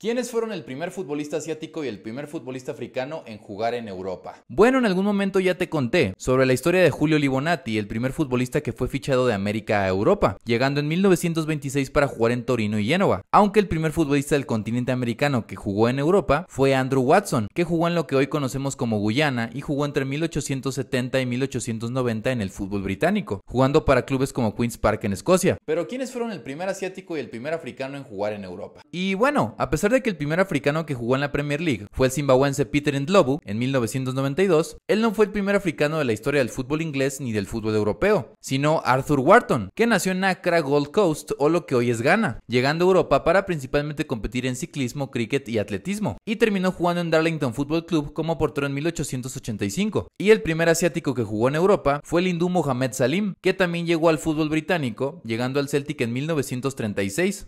¿Quiénes fueron el primer futbolista asiático y el primer futbolista africano en jugar en Europa? Bueno, en algún momento ya te conté sobre la historia de Julio Libonati, el primer futbolista que fue fichado de América a Europa, llegando en 1926 para jugar en Torino y Génova. Aunque el primer futbolista del continente americano que jugó en Europa fue Andrew Watson, que jugó en lo que hoy conocemos como Guyana y jugó entre 1870 y 1890 en el fútbol británico, jugando para clubes como Queen's Park en Escocia. Pero ¿quiénes fueron el primer asiático y el primer africano en jugar en Europa? Y bueno, a pesar Recuerda que el primer africano que jugó en la Premier League fue el zimbabuense Peter Ndlovu en 1992, él no fue el primer africano de la historia del fútbol inglés ni del fútbol europeo, sino Arthur Wharton, que nació en Accra, Gold Coast o lo que hoy es Ghana, llegando a Europa para principalmente competir en ciclismo, cricket y atletismo, y terminó jugando en Darlington Football Club como portero en 1885. Y el primer asiático que jugó en Europa fue el hindú Mohamed Salim, que también llegó al fútbol británico, llegando al Celtic en 1936.